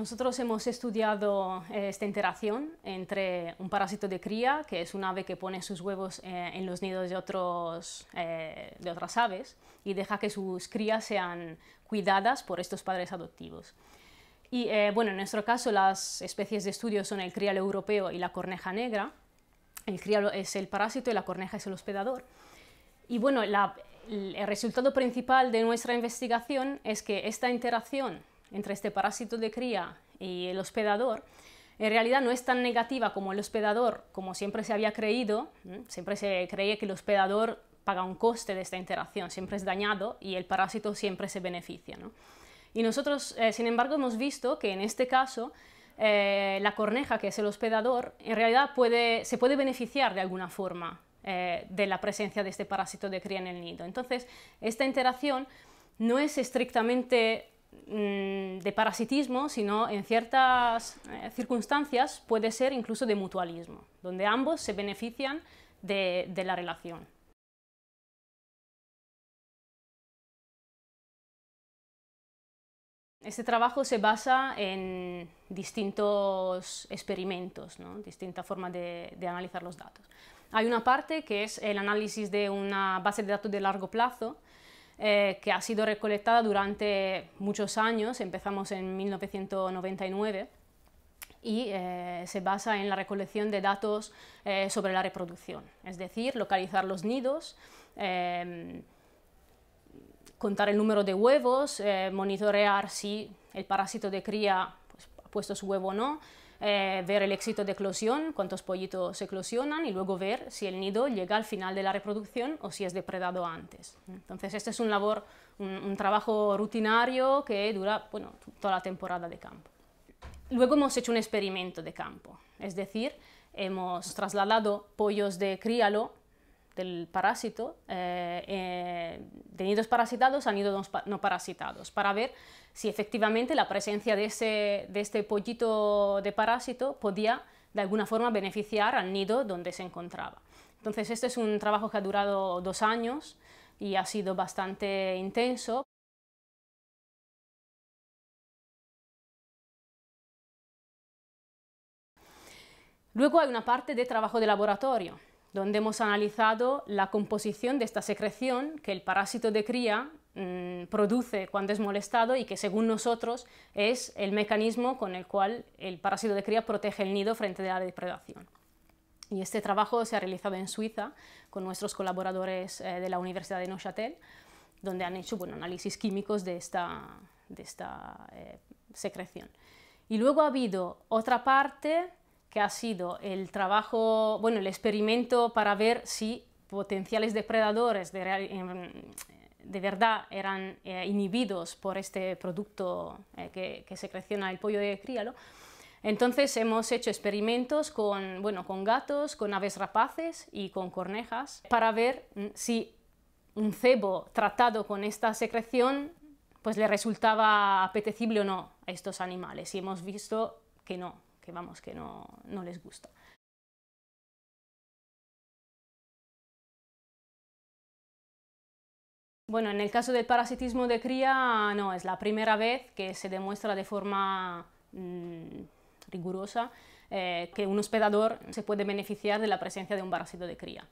Nosotros hemos estudiado eh, esta interacción entre un parásito de cría, que es un ave que pone sus huevos eh, en los nidos de, otros, eh, de otras aves y deja que sus crías sean cuidadas por estos padres adoptivos. Y bueno, en nuestro caso las especies de estudio son el crial europeo y la corneja negra. El crial es el parásito y la corneja es el hospedador. Y bueno, el resultado principal de nuestra investigación es que esta interacción entre este parásito de cría y el hospedador, en realidad no es tan negativa como el hospedador, como siempre se había creído, siempre se creía que el hospedador paga un coste de esta interacción, siempre es dañado y el parásito siempre se beneficia. Y nosotros, eh, sin embargo, hemos visto que en este caso eh, la corneja, que es el hospedador, en realidad puede, se puede beneficiar de alguna forma eh, de la presencia de este parásito de cría en el nido. Entonces, esta interacción no es estrictamente Mm, de parasitismo, sino en ciertas eh, circunstancias puede ser incluso de mutualismo, donde ambos se benefician de, la relación. Este trabajo se basa en distintos experimentos, ¿no? distintas formas de, analizar los datos. Hay una parte que es el análisis de una base de datos de largo plazo, eh, que ha sido recolectada durante muchos años, empezamos en 1999 y eh, se basa en la recolección de datos eh, sobre la reproducción, es decir, localizar los nidos, contar el número de huevos, monitorear si el parásito de cría pues, ha puesto su huevo o no, eh, ver el éxito de eclosión, cuántos pollitos eclosionan y luego ver si el nido llega al final de la reproducción o si es depredado antes. Entonces, este es un labor, trabajo rutinario que dura toda la temporada de campo. Luego hemos hecho un experimento de campo, es decir, hemos trasladado pollos de críalo del parásito, eh, eh, de nidos parasitados a nidos no parasitados, para ver si efectivamente la presencia de, ese, de este pollito de parásito podía de alguna forma beneficiar al nido donde se encontraba. Entonces este es un trabajo que ha durado dos años y ha sido bastante intenso. Luego hay una parte de trabajo de laboratorio donde hemos analizado la composición de esta secreción que el parásito de cría mm, produce cuando es molestado y que según nosotros es el mecanismo con el cual el parásito de cría protege el nido frente a la depredación. Y este trabajo se ha realizado en Suiza con nuestros colaboradores eh, de la Universidad de Neuchâtel, donde han hecho bueno, análisis químicos de esta, de esta eh, secreción. Y luego ha habido otra parte que ha sido el trabajo, bueno, el experimento para ver si potenciales depredadores de, em, de verdad eran eh, inhibidos por este producto eh, que, secreciona el pollo de críalo. Entonces hemos hecho experimentos con, bueno, con gatos, con aves rapaces y con cornejas para ver mm, si un cebo tratado con esta secreción pues le resultaba apetecible o no a estos animales y hemos visto que no, que vamos, que no, no les gusta. Bueno, en el caso del parasitismo de cría, no, es la primera vez que se demuestra de forma mm, rigurosa eh, que un hospedador se puede beneficiar de la presencia de un parásito de cría.